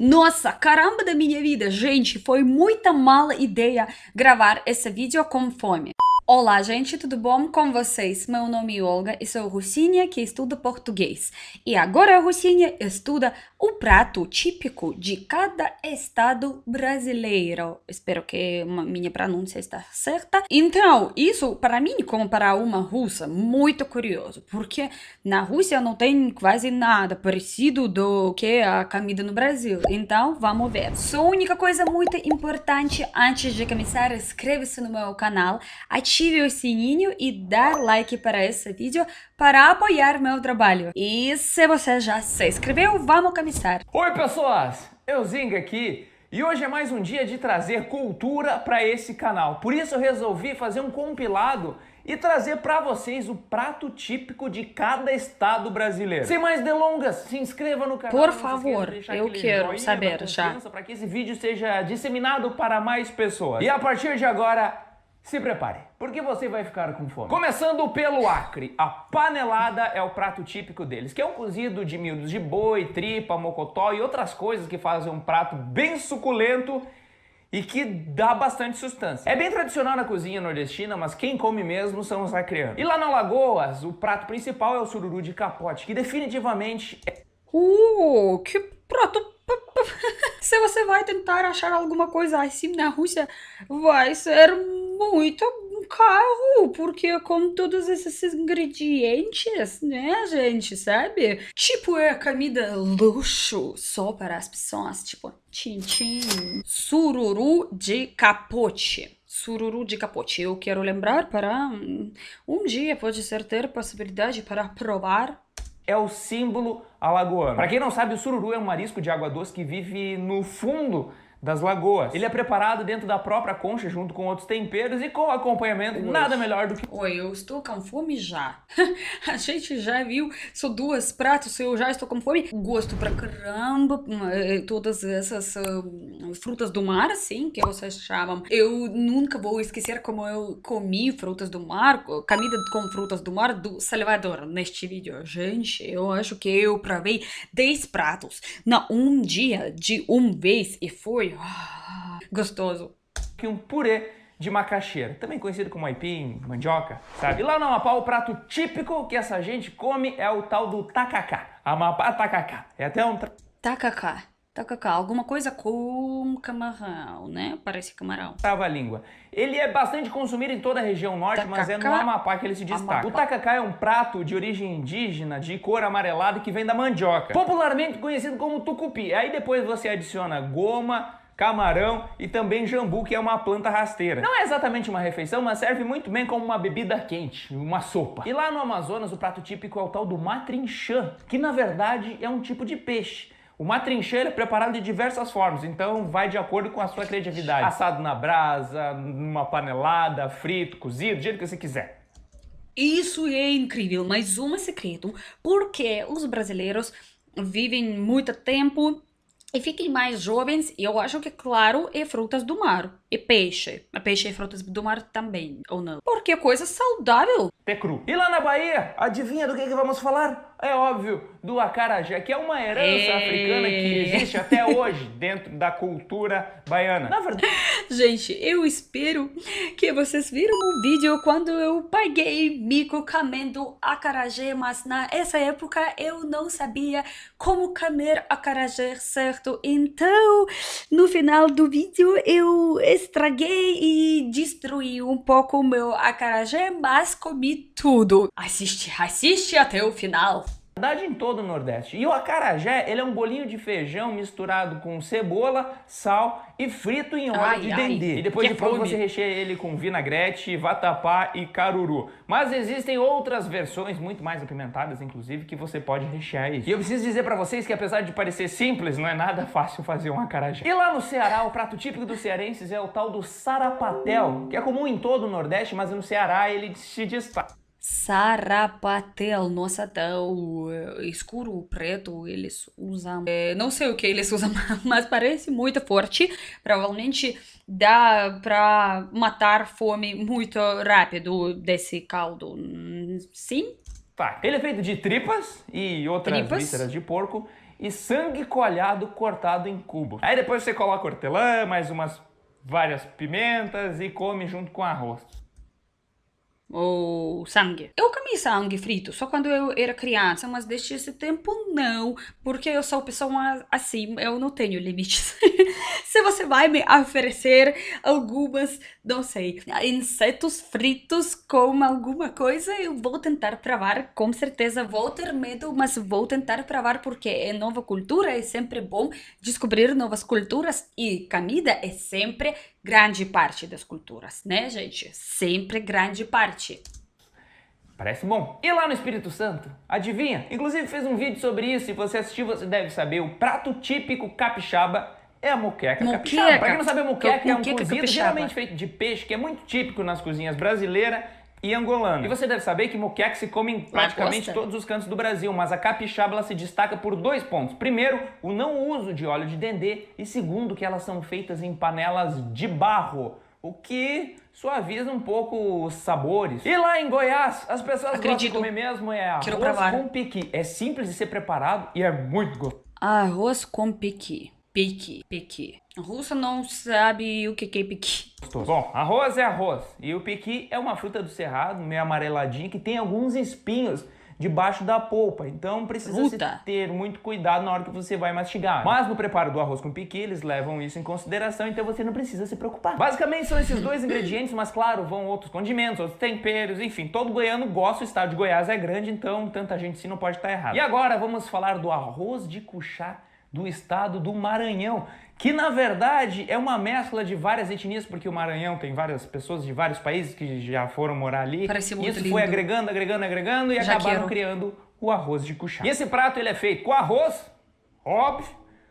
Nossa, caramba da minha vida, gente, foi muita mala ideia gravar esse vídeo com fome. Olá, gente, tudo bom com vocês? Meu nome é Olga e sou Russinha que estuda português. E agora a Russinha estuda o prato típico de cada estado brasileiro. Espero que minha pronúncia está certa. Então, isso para mim, como para uma russa, muito curioso, porque na Rússia não tem quase nada parecido do que a comida no Brasil. Então, vamos ver. Só única coisa muito importante antes de começar, inscreva-se no meu canal, ative ative o sininho e dar like para esse vídeo para apoiar meu trabalho. E se você já se inscreveu, vamos começar! Oi pessoas, eu Zinga aqui e hoje é mais um dia de trazer cultura para esse canal. Por isso eu resolvi fazer um compilado e trazer para vocês o prato típico de cada estado brasileiro. Sem mais delongas, se inscreva no canal. Por favor, eu quero saber já. Para que esse vídeo seja disseminado para mais pessoas. E a partir de agora, se prepare, porque você vai ficar com fome. Começando pelo Acre, a panelada é o prato típico deles, que é um cozido de miúdos de boi, tripa, mocotó e outras coisas que fazem um prato bem suculento e que dá bastante sustância. É bem tradicional na cozinha nordestina, mas quem come mesmo são os acreanos. E lá na Lagoas, o prato principal é o sururu de capote, que definitivamente é... Uh, que prato Se você vai tentar achar alguma coisa assim na Rússia, vai ser muito carro, porque é com todos esses ingredientes, né, gente, sabe? Tipo, é comida luxo só para as pessoas, tipo, tchim-tchim, sururu de capote. Sururu de capote. Eu quero lembrar para um, um dia pode ser ter possibilidade para provar é o símbolo alagoano. Para quem não sabe, o sururu é um marisco de água doce que vive no fundo das lagoas. Ele é preparado dentro da própria concha, junto com outros temperos e com acompanhamento, Oi. nada melhor do que. Oi, eu estou com fome já. a gente já viu, são duas pratos, eu já estou com fome. Gosto pra caramba, hum, eh, todas essas uh, frutas do mar, assim, que vocês chamam. Eu nunca vou esquecer como eu comi frutas do mar, comida com frutas do mar do Salvador neste vídeo. Gente, eu acho que eu provei 10 pratos na um dia de um vez e foi ah, gostoso. Que um purê de macaxeira, também conhecido como aipim, mandioca, sabe? E lá no Amapá, o prato típico que essa gente come é o tal do tacacá. Amapá tacacá. É até um... Tra... Tacacá. Tacacá, alguma coisa com camarão, né? Parece camarão. Trava a língua. Ele é bastante consumido em toda a região norte, tacacá. mas é no Amapá que ele se destaca. Amapá. O tacacá é um prato de origem indígena, de cor amarelada, que vem da mandioca. Popularmente conhecido como tucupi. Aí depois você adiciona goma, camarão e também jambu, que é uma planta rasteira. Não é exatamente uma refeição, mas serve muito bem como uma bebida quente, uma sopa. E lá no Amazonas, o prato típico é o tal do matrinchã, que na verdade é um tipo de peixe. O matrinchã é preparado de diversas formas, então vai de acordo com a sua criatividade. Assado na brasa, numa panelada, frito, cozido, do jeito que você quiser. Isso é incrível, mas um segredo, porque os brasileiros vivem muito tempo e fiquem mais jovens, e eu acho que, claro, é frutas do mar. E peixe. a peixe é frutas do mar também, ou não? Porque é coisa saudável. É cru. E lá na Bahia, adivinha do que, que vamos falar? É óbvio, do acarajé, que é uma herança é... africana que existe até hoje dentro da cultura baiana. Na verdade. Gente, eu espero que vocês viram o vídeo quando eu paguei mico comendo acarajé, mas nessa época eu não sabia como comer acarajé certo. Então, no final do vídeo eu estraguei e destruí um pouco o meu acarajé, mas comi tudo. Assiste, assiste até o final verdade em todo o Nordeste. E o acarajé, ele é um bolinho de feijão misturado com cebola, sal e frito em óleo ai, de dendê. Ai, e depois de pronto você recheia ele com vinagrete, vatapá e caruru. Mas existem outras versões muito mais apimentadas, inclusive, que você pode rechear isso. E eu preciso dizer para vocês que apesar de parecer simples, não é nada fácil fazer um acarajé. E lá no Ceará, o prato típico dos cearenses é o tal do sarapatel, que é comum em todo o Nordeste, mas no Ceará ele se destaca. Sarapatel, nossa, tão tá eh, escuro, preto, eles usam. É, não sei o que eles usam, mas parece muito forte. Provavelmente dá pra matar fome muito rápido desse caldo. Sim? Tá, ele é feito de tripas e outras tripas. vísceras de porco e sangue coalhado cortado em cubo. Aí depois você coloca hortelã, mais umas várias pimentas e come junto com arroz ou sangue. Eu comi sangue frito só quando eu era criança, mas desde esse tempo não, porque eu sou pessoa assim, eu não tenho limites. Se você vai me oferecer algumas, não sei, insetos fritos com alguma coisa, eu vou tentar provar, com certeza vou ter medo, mas vou tentar provar porque é nova cultura, é sempre bom descobrir novas culturas e comida é sempre grande parte das culturas, né, gente? Sempre grande parte. Parece bom. E lá no Espírito Santo? Adivinha? Inclusive fez um vídeo sobre isso, se você assistiu, você deve saber, o prato típico capixaba é a moqueca, moqueca. capixaba. Pra quem não sabe, a moqueca, moqueca é um cozido capixaba. geralmente feito de peixe, que é muito típico nas cozinhas brasileiras e angolana. E você deve saber que moqueca se come em praticamente todos os cantos do Brasil, mas a capixaba se destaca por dois pontos. Primeiro, o não uso de óleo de dendê e segundo, que elas são feitas em panelas de barro, o que suaviza um pouco os sabores. E lá em Goiás, as pessoas Acredito. gostam de comer mesmo é arroz com piqui. É simples de ser preparado e é muito gostoso. Arroz com piqui. Pequi. Pequi. Russa não sabe o que é piqui. Bom, arroz é arroz. E o piqui é uma fruta do cerrado, meio amareladinha, que tem alguns espinhos debaixo da polpa. Então precisa ter muito cuidado na hora que você vai mastigar. Mas no preparo do arroz com piqui, eles levam isso em consideração, então você não precisa se preocupar. Basicamente são esses dois ingredientes, mas claro, vão outros condimentos, outros temperos, enfim, todo goiano gosta, o estado de Goiás é grande, então tanta gente se não pode estar tá errado. E agora vamos falar do arroz de cuchá do estado do Maranhão, que na verdade é uma mescla de várias etnias, porque o Maranhão tem várias pessoas de vários países que já foram morar ali. Parece muito Isso lindo. foi agregando, agregando, agregando e já acabaram quero. criando o arroz de cuchá. E esse prato ele é feito com arroz, óbvio,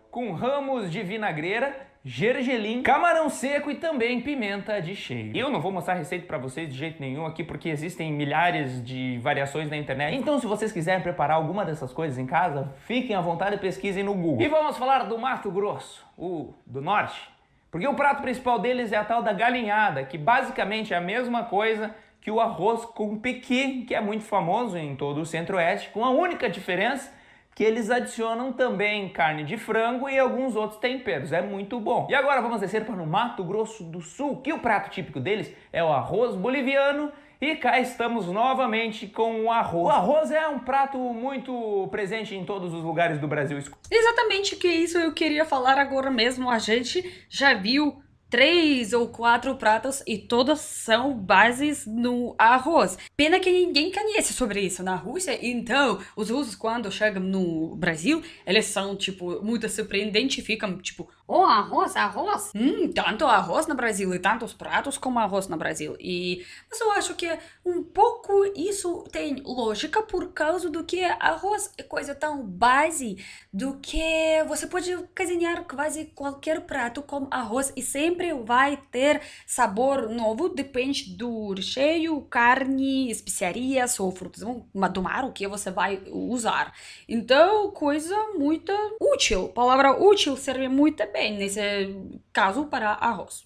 com ramos de vinagreira gergelim, camarão seco e também pimenta de cheiro. Eu não vou mostrar receita para vocês de jeito nenhum aqui porque existem milhares de variações na internet. Então, se vocês quiserem preparar alguma dessas coisas em casa, fiquem à vontade e pesquisem no Google. E vamos falar do Mato Grosso, o do norte, porque o prato principal deles é a tal da galinhada, que basicamente é a mesma coisa que o arroz com pequi, que é muito famoso em todo o centro-oeste, com a única diferença que eles adicionam também carne de frango e alguns outros temperos. É muito bom. E agora vamos descer para o Mato Grosso do Sul, que o prato típico deles é o arroz boliviano. E cá estamos novamente com o arroz. O arroz é um prato muito presente em todos os lugares do Brasil. Exatamente que é isso eu queria falar agora mesmo. A gente já viu três ou quatro pratos e todas são bases no arroz. Pena que ninguém conhece sobre isso na Rússia, então os russos quando chegam no Brasil, eles são tipo muito surpreendentes, ficam tipo Ó, arroz, arroz. Hum, tanto arroz no Brasil e tantos pratos como arroz no Brasil. E mas eu acho que um pouco isso tem lógica por causa do que arroz é coisa tão base do que você pode cozinhar quase qualquer prato com arroz e sempre vai ter sabor novo, depende do recheio, carne, especiarias ou frutos do mar, o que você vai usar. Então, coisa muito útil. Palavra útil serve muito bem bem. Nesse caso, para arroz.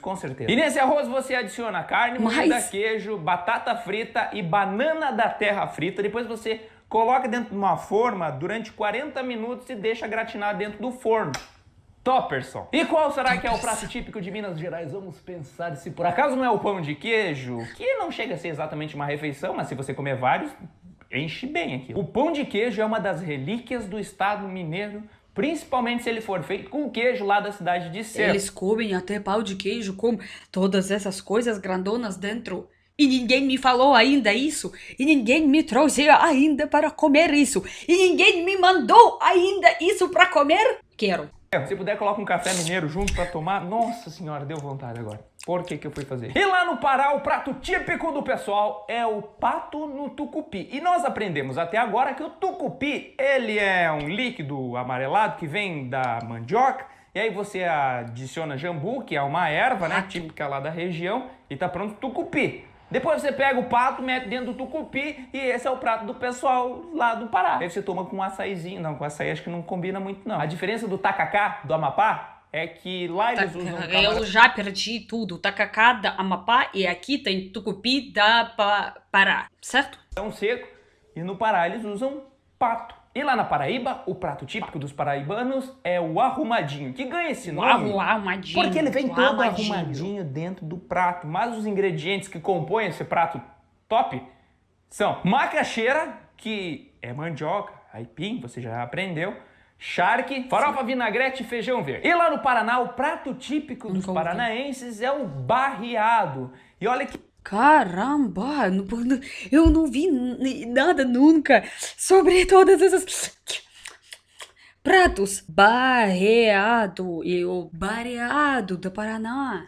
Com certeza. E nesse arroz você adiciona carne, moída, Mas... queijo, batata frita e banana da terra frita. Depois você coloca dentro de uma forma durante 40 minutos e deixa gratinar dentro do forno. Topperson. E qual será que é o prato típico de Minas Gerais? Vamos pensar se por acaso não é o pão de queijo, que não chega a ser exatamente uma refeição, mas se você comer vários, enche bem aqui. O pão de queijo é uma das relíquias do estado mineiro Principalmente se ele for feito com queijo lá da cidade de Cerro. Eles comem até pau de queijo, com todas essas coisas grandonas dentro. E ninguém me falou ainda isso. E ninguém me trouxe ainda para comer isso. E ninguém me mandou ainda isso para comer. Quero. Se puder, coloca um café mineiro junto para tomar. Nossa senhora, deu vontade agora. Por que, que eu fui fazer? E lá no Pará, o prato típico do pessoal é o pato no tucupi. E nós aprendemos até agora que o tucupi, ele é um líquido amarelado que vem da mandioca. E aí você adiciona jambu, que é uma erva, né, típica lá da região, e tá pronto tucupi. Depois você pega o pato, mete dentro do tucupi e esse é o prato do pessoal lá do Pará. Aí você toma com um açaizinho. Não, com açaí acho que não combina muito, não. A diferença do tacacá, do Amapá, é que lá tá, eles é tá, usam. Eu já perdi tudo. Tacacá da Amapá e aqui tem Tucupi da pa, Pará, certo? É um seco e no Pará eles usam pato. E lá na Paraíba, o prato típico dos paraibanos é o arrumadinho, que ganha esse nome. O arrumadinho. Porque ele vem todo arrumadinho. arrumadinho dentro do prato. Mas os ingredientes que compõem esse prato top são macaxeira, que é mandioca, aipim, você já aprendeu charque, farofa, Sim. vinagrete e feijão verde. E lá no Paraná, o prato típico dos Encontrei. paranaenses é o barreado. E olha que Caramba, eu não vi nada nunca sobre todas essas pratos barreado e o barreado do Paraná.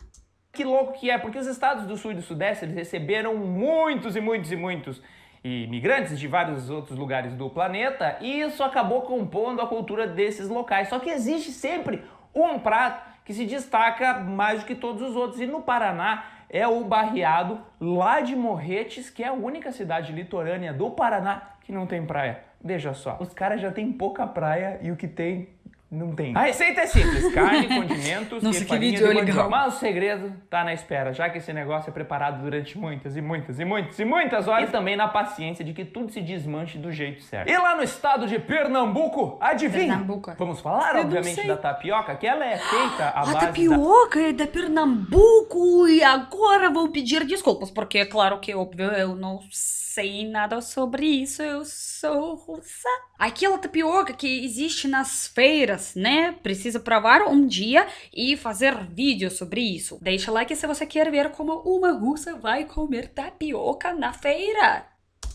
Que louco que é, porque os estados do sul e do sudeste eles receberam muitos e muitos e muitos e imigrantes de vários outros lugares do planeta, e isso acabou compondo a cultura desses locais. Só que existe sempre um prato que se destaca mais do que todos os outros, e no Paraná é o barreado lá de Morretes, que é a única cidade litorânea do Paraná que não tem praia. Veja só, os caras já têm pouca praia e o que tem não tem. A receita é simples: carne, condimentos Nossa, e farinha de mandioca. Mas o segredo tá na espera, já que esse negócio é preparado durante muitas e muitas e muitas e muitas horas e também na paciência de que tudo se desmanche do jeito certo. E lá no estado de Pernambuco, adivinha? Pernambuco. Vamos falar, Eu obviamente, da tapioca, que ela é feita à a ah, base tapioca da... é da Pernambuco e agora vou pedir desculpas, porque é claro que óbvio, eu não sei nada sobre isso, eu sou russa. Aquela tapioca que existe nas feiras, né? Precisa provar um dia e fazer vídeo sobre isso. Deixa like se você quer ver como uma russa vai comer tapioca na feira.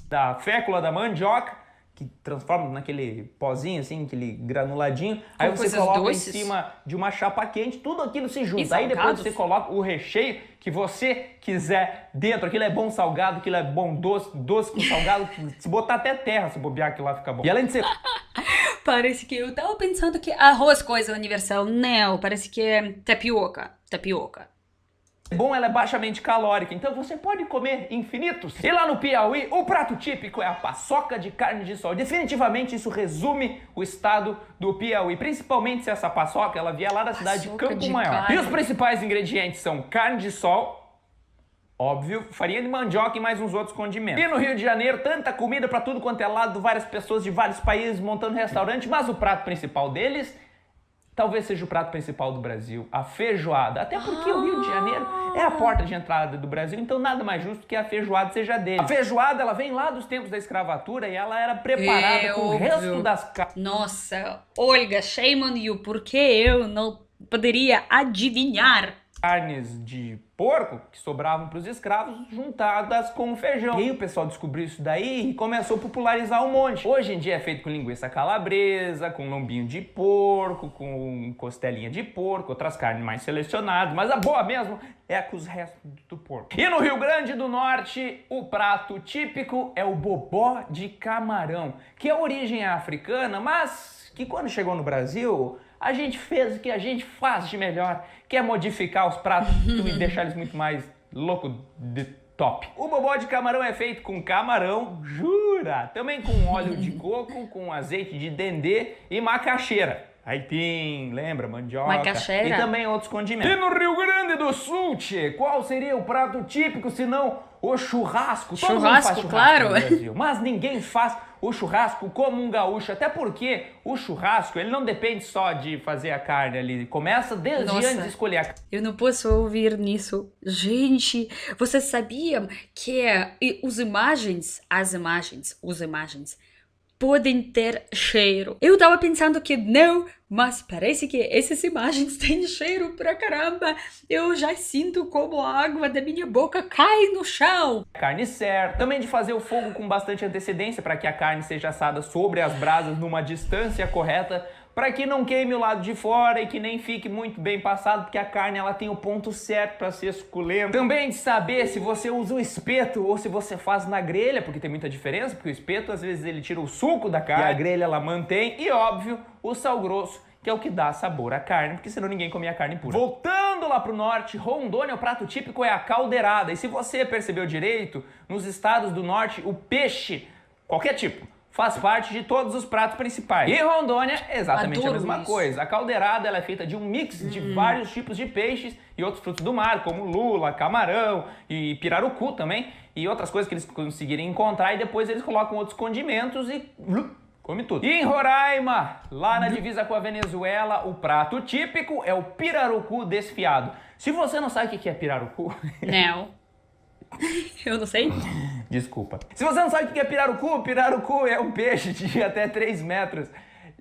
Da fécula da mandioca que transforma naquele pozinho, assim, aquele granuladinho. Com aí você coloca doces. em cima de uma chapa quente, tudo aquilo se junta. Aí depois você coloca o recheio que você quiser dentro. Aquilo é bom salgado, aquilo é bom doce, doce com salgado. se botar até terra, se bobear, aquilo lá fica bom. E além de ser... Parece que eu tava pensando que arroz coisa universal. Não, parece que é tapioca. Tapioca. Bom, ela é baixamente calórica, então você pode comer infinitos. E lá no Piauí, o prato típico é a paçoca de carne de sol. Definitivamente isso resume o estado do Piauí, principalmente se essa paçoca ela vier lá da paçoca cidade de Campo de Maior. Carne. E os principais ingredientes são carne de sol, Óbvio, farinha de mandioca e mais uns outros condimentos. E no Rio de Janeiro, tanta comida para tudo quanto é lado, várias pessoas de vários países montando restaurante, mas o prato principal deles Talvez seja o prato principal do Brasil, a feijoada. Até porque o Rio de Janeiro é a porta de entrada do Brasil, então nada mais justo que a feijoada seja dele. A feijoada, ela vem lá dos tempos da escravatura e ela era preparada é, com óbvio. o resto das... Nossa, Olga, shame on you, porque eu não poderia adivinhar carnes de porco que sobravam para os escravos juntadas com feijão. E aí o pessoal descobriu isso daí e começou a popularizar um monte. Hoje em dia é feito com linguiça calabresa, com lombinho de porco, com costelinha de porco, outras carnes mais selecionadas, mas a boa mesmo é com os restos do porco. E no Rio Grande do Norte, o prato típico é o bobó de camarão, que é origem africana, mas que quando chegou no Brasil a gente fez o que a gente faz de melhor, que é modificar os pratos e deixar eles muito mais louco de top. O bobó de camarão é feito com camarão, jura? Também com óleo de coco, com azeite de dendê e macaxeira. Aipim, lembra? Mandioca. Macaxeira. E também outros condimentos. E no Rio Grande do Sul, tchê, qual seria o prato típico, se não o churrasco? Todo churrasco, churrasco claro. Mas ninguém faz o churrasco como um gaúcho, até porque o churrasco, ele não depende só de fazer a carne ali, começa desde Nossa, antes de escolher a carne. Eu não posso ouvir nisso. Gente, vocês sabiam que é, os imagens, as imagens, os imagens podem ter cheiro. Eu estava pensando que não, mas parece que essas imagens têm cheiro pra caramba. Eu já sinto como a água da minha boca cai no chão. Carne certa. Também de fazer o fogo com bastante antecedência para que a carne seja assada sobre as brasas numa distância correta para que não queime o lado de fora e que nem fique muito bem passado, porque a carne ela tem o ponto certo para ser suculenta. Também de saber se você usa o espeto ou se você faz na grelha, porque tem muita diferença, porque o espeto às vezes ele tira o suco da carne, e a grelha ela mantém e óbvio, o sal grosso que é o que dá sabor à carne, porque senão ninguém comia carne pura. Voltando lá pro norte, Rondônia, é o prato típico é a caldeirada. E se você percebeu direito, nos estados do norte, o peixe, qualquer tipo, faz parte de todos os pratos principais. E em Rondônia, exatamente a mesma isso. coisa. A caldeirada ela é feita de um mix hum. de vários tipos de peixes e outros frutos do mar, como lula, camarão e pirarucu também, e outras coisas que eles conseguirem encontrar, e depois eles colocam outros condimentos e hum, Come tudo. E em Roraima, lá na hum. divisa com a Venezuela, o prato típico é o pirarucu desfiado. Se você não sabe o que é pirarucu, não. Eu não sei. Desculpa. Se você não sabe o que é pirarucu, pirarucu é um peixe de até 3 metros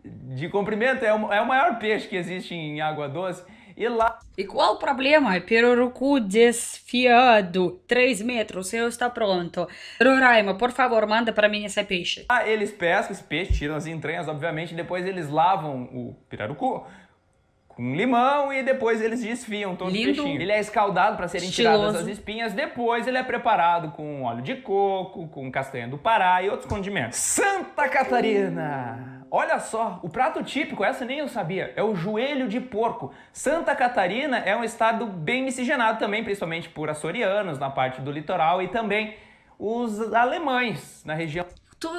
de comprimento. É o, é o maior peixe que existe em água doce. E lá. E qual o problema? É pirarucu desfiado, 3 metros, eu está pronto. Roraima, por favor, manda para mim esse peixe. Ah, eles pescam esse peixe, tiram as entranhas, obviamente, depois eles lavam o pirarucu com limão e depois eles desfiam todo Lindo. o peixinho. Ele é escaldado para serem Estiloso. tiradas as espinhas. Depois ele é preparado com óleo de coco, com castanha do Pará e outros condimentos. Santa Catarina! Olha só, o prato típico, essa nem eu sabia, é o joelho de porco. Santa Catarina é um estado bem miscigenado também, principalmente por açorianos na parte do litoral e também os alemães na região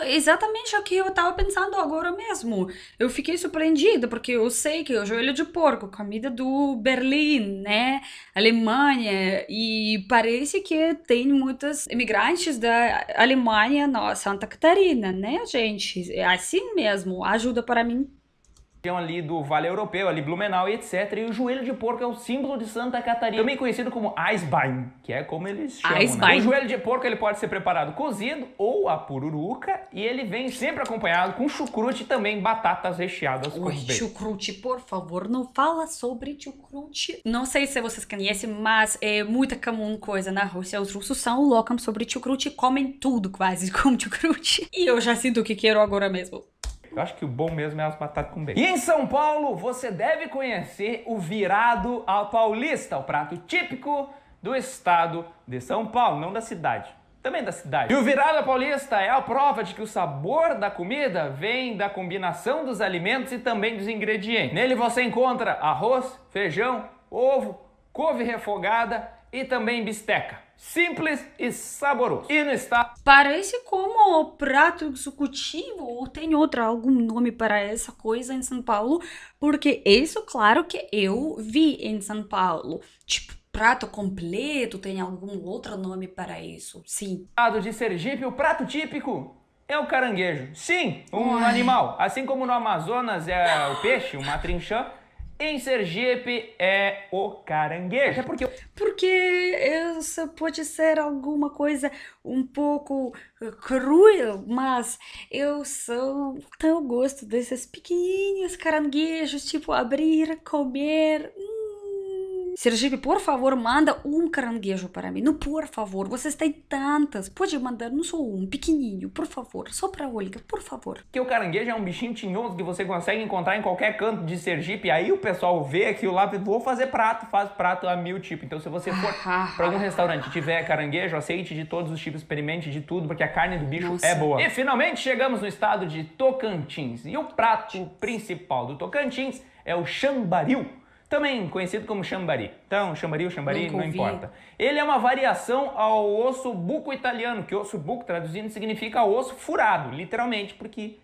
exatamente o que eu tava pensando agora mesmo. Eu fiquei surpreendida, porque eu sei que o joelho de porco, comida do Berlim, né? Alemanha. E parece que tem muitas imigrantes da Alemanha, na Santa Catarina, né, gente? É assim mesmo. Ajuda para mim ali do Vale Europeu, ali Blumenau e etc. E o joelho de porco é o símbolo de Santa Catarina, também conhecido como Eisbein, que é como eles chamam. Né? O joelho de porco ele pode ser preparado cozido ou a pururuca e ele vem sempre acompanhado com chucrute e também batatas recheadas com bacon. chucrute, por favor, não fala sobre chucrute. Não sei se vocês conhecem, mas é muita comum coisa na Rússia. Os russos são loucos sobre chucrute, comem tudo quase com chucrute. E eu já sinto o que quero agora mesmo. Eu acho que o bom mesmo é as batatas com bacon. E em São Paulo, você deve conhecer o virado ao paulista, o prato típico do estado de São Paulo, não da cidade. Também da cidade. E o virado paulista é a prova de que o sabor da comida vem da combinação dos alimentos e também dos ingredientes. Nele você encontra arroz, feijão, ovo, couve refogada e também bisteca simples e saboroso. E não está. Parece como prato executivo, ou tem outro algum nome para essa coisa em São Paulo, porque isso, claro que eu vi em São Paulo. Tipo, prato completo, tem algum outro nome para isso? Sim. Estado de Sergipe, o prato típico é o caranguejo. Sim, um Ai. animal. Assim como no Amazonas é o peixe, uma matrinchã, em Sergipe é o caranguejo. Porque porque isso pode ser alguma coisa um pouco eh, cruel, mas eu sou tão gosto desses pequeninos caranguejos, tipo abrir, comer, Sergipe, por favor, manda um caranguejo para mim. Não, por favor, vocês têm tantas. Pode mandar, não só um, pequenininho, por favor. Só para Olga, por favor. Que o caranguejo é um bichinho tinhoso que você consegue encontrar em qualquer canto de Sergipe. Aí o pessoal vê aquilo lá, vou fazer prato, faz prato a mil tipos. Então, se você for ah, para algum ah, ah. restaurante e tiver caranguejo, aceite de todos os tipos, experimente de tudo, porque a carne do bicho é Nossa. é boa. E finalmente chegamos no estado de Tocantins. E o prato principal do Tocantins é o chambaril também conhecido como chambari. Então, chambari ou chambari, não importa. Ele é uma variação ao osso buco italiano, que osso buco, traduzindo, significa osso furado, literalmente, porque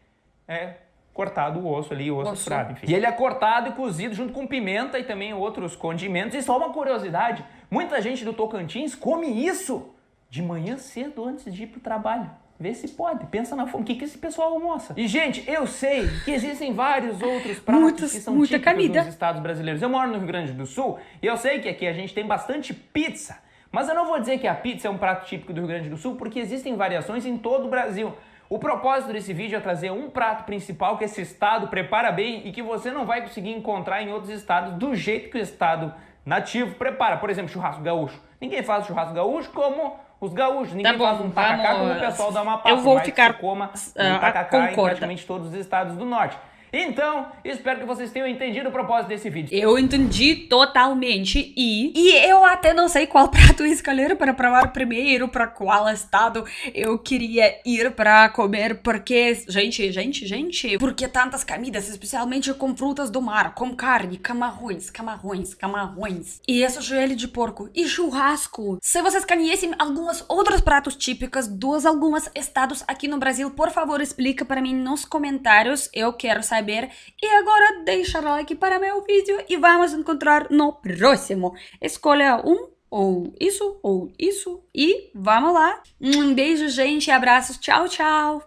é cortado o osso ali, o osso, osso. furado, enfim. E ele é cortado e cozido junto com pimenta e também outros condimentos. E só uma curiosidade, muita gente do Tocantins come isso de manhã cedo antes de ir pro trabalho. Vê se pode, pensa na fome. O que, que esse pessoal almoça? E, gente, eu sei que existem vários outros pratos que são muita típicos dos estados brasileiros. Eu moro no Rio Grande do Sul e eu sei que aqui a gente tem bastante pizza. Mas eu não vou dizer que a pizza é um prato típico do Rio Grande do Sul, porque existem variações em todo o Brasil. O propósito desse vídeo é trazer um prato principal que esse estado prepara bem e que você não vai conseguir encontrar em outros estados do jeito que o estado nativo prepara. Por exemplo, churrasco gaúcho. Ninguém faz churrasco gaúcho como os gaúchos, ninguém tá bom, faz um tacacá vamos, como o pessoal da Amapá. Eu vou ficar coma, uh, um tacacá em praticamente todos os estados do norte. Então, espero que vocês tenham entendido o propósito desse vídeo. Eu entendi totalmente e... E eu até não sei qual prato escolher para provar primeiro, para qual estado eu queria ir para comer, porque... Gente, gente, gente, porque tantas comidas, especialmente com frutas do mar, com carne, camarões, camarões, camarões. E esse joelho de porco e churrasco. Se vocês conhecem algumas outros pratos típicos dos alguns estados aqui no Brasil, por favor, explica para mim nos comentários. Eu quero saber saber. E agora deixa o like para meu vídeo e vamos encontrar no próximo. Escolha um ou isso ou isso e vamos lá. Um beijo, gente, abraços, tchau, tchau.